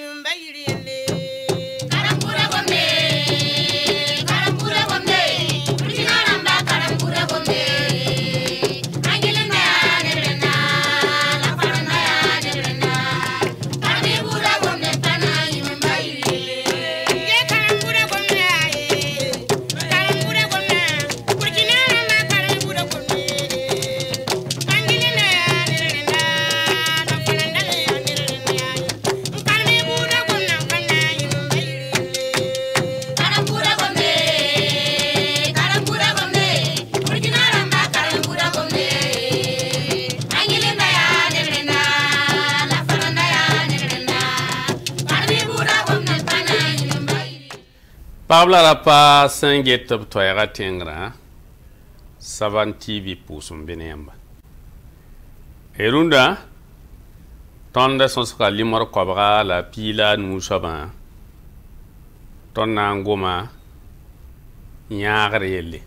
من بين Pab ra pa sẽn get b toɛɛgã tẽngrã saban tv pʋʋsem be ne yãmba y rũndã tõnd sõsga limr kobga la piila nuu-soabã tõnd na n goma yãagr yelle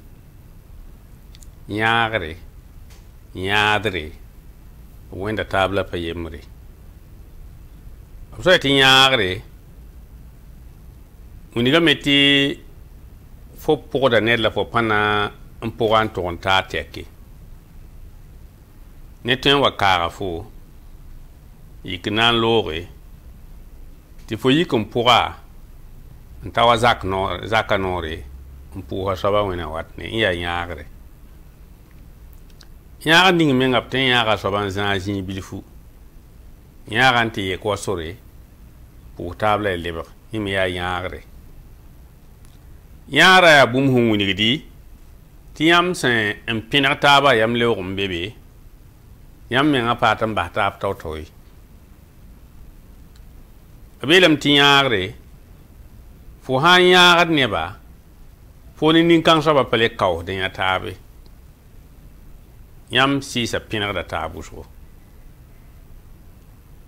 yãagre yãadre b wẽnda taab la pa yembre b sã tɩ yãagre me meti fo pʋgda ned la fo pãna n pʋga n tʋg n taa tɛke ne tõe n wa kaaga fo yik na n looge tɩ fo yik n pʋga n ta wa zak zaka noore n pʋʋsa soaba wẽna wat ne n yaa yãagre yãag ning menga b tõe n yãaga soaba n zãag zĩig bilfu yãaga n tɩ yek wa sore pʋʋs taab la y e lebg yẽ me yaa yãagre yãara yaa bũmb sẽn wilgdi tɩ yãmb sẽn n pẽneg taabã yam leoog n be be yãmb mengã paat n bas taab taotoe b yeelame tɩ yãagre fo sãn yãagd neba fo ne nin-kãng soabã pa le kaoosd yã taabe yãmb sɩɩsa pẽnegda taab wʋsgo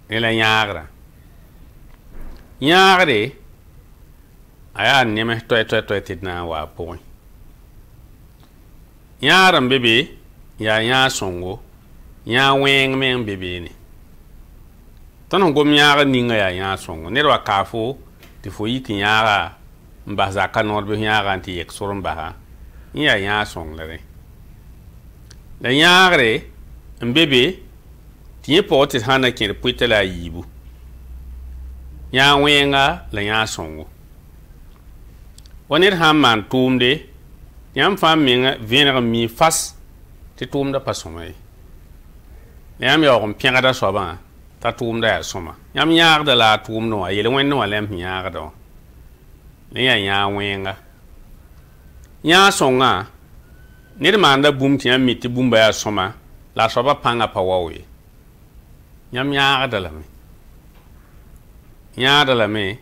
ne la yãagrã yãagre a ya nɛmɛ tɔɛtɔɛtɔɛ tɩ d na n waa pʋgẽ yãar n be be yaa yãa sõngo yãa wẽng me n be beene tõnd n gom yãag ninga yaa yãa sõngo ned wa kaafo tɩ fo yik yãaga n bas zakã noodb yãaga n tɩ yek sor n basã n yaa yãa sõng la rẽ la yãagre n be be tɩ yẽ pʋgẽ tɩ sã n na kẽer pʋɩta la a yiibu yãa wẽnga la yãa sõngo wa ned sã n maan tʋʋmde yãmb fãa menga vẽneg mi fas tɩ tʋʋmda pa sõma ye la yãmb yaoog n pẽgda soabã t'a tʋʋmda yaa sõma yãmb yãagda la a tʋʋmdẽ wã yel wẽnd wã la m yãagda wã la yaa yãa wẽnga yãa sõngã ned maanda bũmb tɩ yãmb mi tɩ bũmba yaa sõma la a soaba pãngã pa wao ye yãmb yãagda lame yãada lame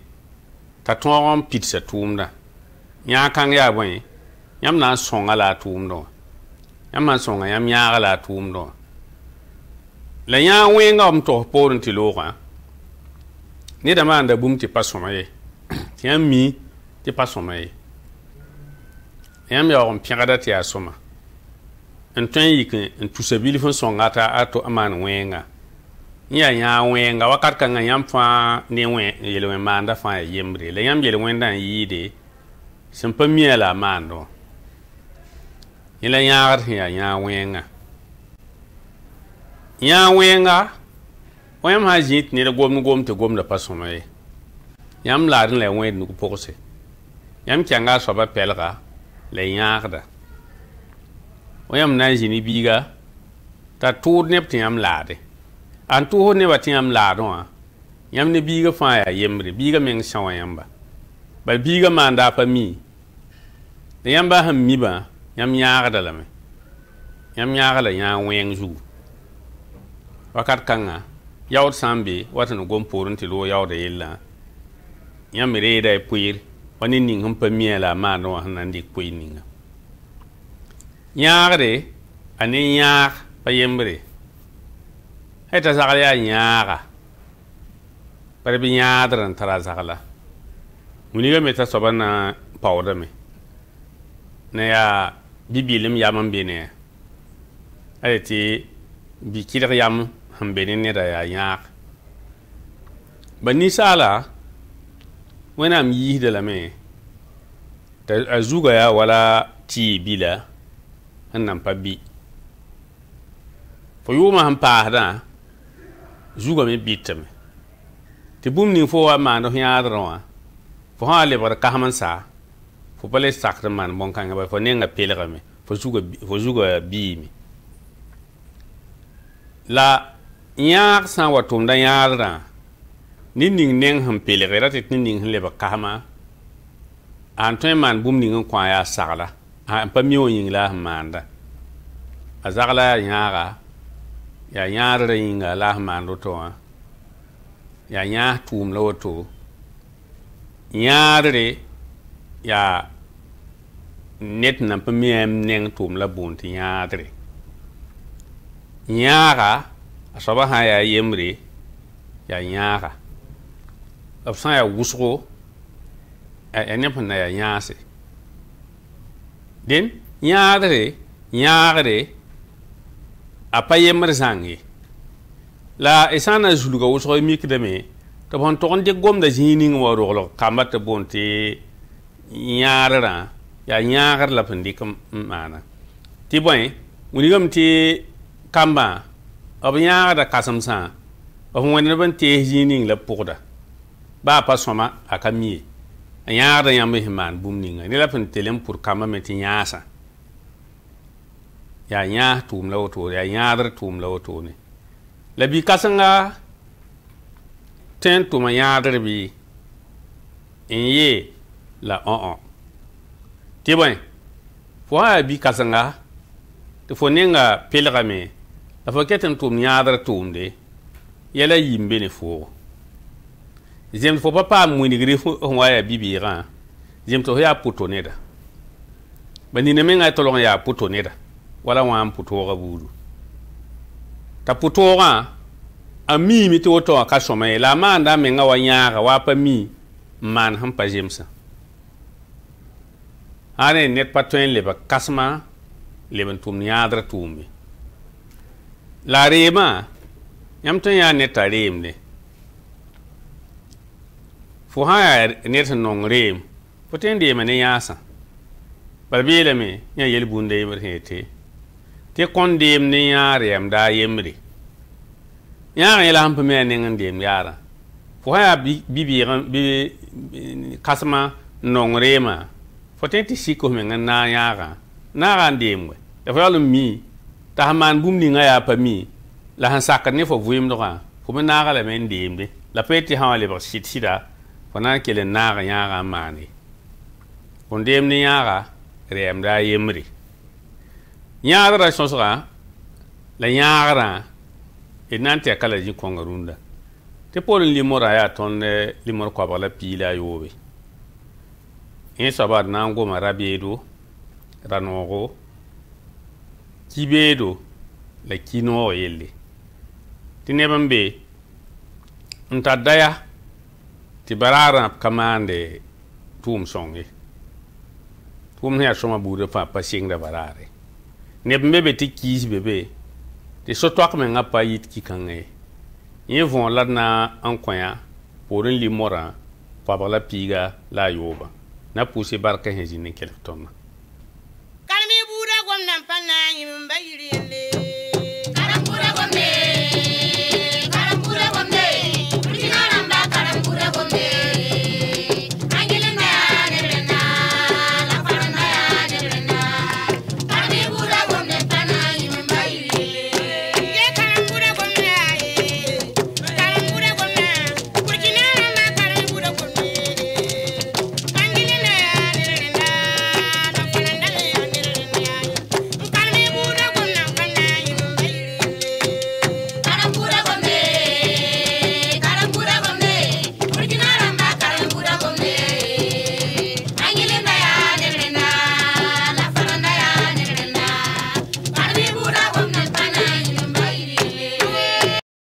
t'a tõog n pidsa yãa kãng yaa bõe yãmb na n sõnga la a tʋʋmdẽ wã yãmb na n sõnga yãmb yãaga la a tʋʋmdẽ wã la yãa wẽnga m togs poor n tɩ loogã neda maanda bũmb tɩ pa sõma ye tɩ yãmb mi tɩ pa sõma ye yãmb yaoog n pẽgda tɩ yaa sõma n tõe n yik n tusa bilf n sõnga t'a a maan wẽnga n yaa yãa wẽnga wakat kãngã yãmb fãa ne yel wẽ maanda fãa ya yembre la yãmb yel wẽndã n yɩɩde sẽn pa mia la a maand wã yẽ la yãagd sẽn yaa yãa wẽnga yãa wẽnga fo sã n tɩ ned gomd-gom tɩ gomda pa sõma ye yãmb laad n la wẽnd nig pʋgse yãmb kẽnga a soaba pɛlga la yãagda fo na n zĩ ne biiga t'a tʋʋd neb tɩ yãmb laade n tʋʋsd nebã tɩ yãmb laad wã yãmb ne biigã fãa yaa yembre biigã meng sã wã yãmba bal biigã maanda a pa mi da yamba ham mi ba yam nyaaga da lame yam nyaaga la nyaa wẽng zugu wakat kanga yaod sã n be wat n gom poorẽ tɩ loo yaoda e yellã yãmb reeda y poeer wa ne ning sẽn pa miã la a maanẽ wã sẽn na n dɩk poe ninga yãagre a ne yãag pa yembre sã t'a zagl yaa yãaga bara bɩ yãadr n tara zagla wilga me t'a soabã na paoodame ne yaa bibiilim yam n be ne a le tɩ bi-kɩlg yam sẽn be ne bani sala yãag ba yi de la me t'a a zuga wala tii bila la sẽn nan pa bi fo yʋʋmã sẽn paasdã zuga me bitame tɩ bũmb ning fo wa maand f yãadrẽ wã fo sã wa lebgd kasem n saa fo pa le sakd n bõn-kãngã ba fo nengã pelgame fo zugã biime la yãag sã n wa tʋmda yãadrã ne ning neng sẽn pelge ra tɩ tɩ ning sẽn leb kasema a n tõe n maan bũmb ning n kõ a yaa sagla n pa mi wã yĩng la a sẽn maanda a zagla yaa yãaga yaa yãadrã yĩnga la a sẽn maand woto wã yaa yãas tʋʋmla woto yãadre yaa ned nan pa miam neng tʋʋm la bũun tɩ yãadre yãaga a soaba sã n yaa yembre yaa yãaga b sã n yaa wʋsgo ya neb sẽn na yaa yãase dẽn yãadre yãagre a pa yembr zãng ye la y sã n na zulga wʋsg y e mikdame tɩ b sẽn tog n dɩk gomda zĩig ning wã roglg kambã tɩ bõn tɩ yãadrã yaa yãagr la pun dɩk n maana tɩ bõe wilgame tɩ kambã b yãagda kãsemsã b wẽndb n tees zĩig ning la pʋgda baa pa sõma a ka mie n yãagd yãmb sẽn maan bũmb ninga ne la pun tele n pʋr kambã me tɩ yãasã yaa yãas tʋʋm la wotone yaa yãadr tʋʋm la wotone la bi-kãsenga tõe n tʋma yãadr bɩ n yee la õ-õ tɩ fo sã bi-kãsenga tɩ fo nenga pelgame la fo ket n tʋʋm yãadr tʋʋmde yɛla yimbe ne foogo zemd fo pa paam wingre sẽn wa yaa bi-beegã zemd fo yaa poto neda ba nina mengã tolg n yaa poto neda wala wãn pʋtoogã buudu t'a pʋtoogã a miime tɩ woto wã ka sõma ye la a maanda a wa yãaga wa pa mi n maan sẽn pa zemsã ãn n ned pa tõe n leb kãsemã leb n tʋmd yãadrã tʋʋmde la a reemã yãmb tõe n yaa ned reemde fo sã yaa ned sẽn nong reem fo tõe n deema ne yãasã bal bɩ yã yel bũnda yembr sẽn yete tɩ kõn deem ne yãar yam daa yembre yãag yẽ la sẽn pa me a neng n deem yaarã fo sã yaa bi-biig kãsemã n nong reemã fo tõe tɩ sɩkf meng n na n yãagã naagã n deemgɛ tɩ fo yaool n mi t'a sẽn maan bũmb ningã yaa pa mi la sẽn sakd ne fo vɩɩmdgã fo me naaga lame n deemde la pa tɩ sã wã lebg sɩd sɩda fo na n kell n naag yãagã n maane fõn deemd yãaga rɛɛmda a yembre yãagdã sõsgã la yãagrã d na n tɛka la zĩ-kõngã rũndã tɩ pool n limorã yaa tõnd limor koabg la pii la a yoobe in na n goma rabe do ranogo kibe do la kino yelle neb n be tar daya ti barara kamande tum tʋʋm tum ne asoma bure fa pa singra barare ne mbebe ti pa yit ki kange ye la na n kwaya porin limora pa bala la na pʋʋse barka sẽ zĩ ne kelg tõndã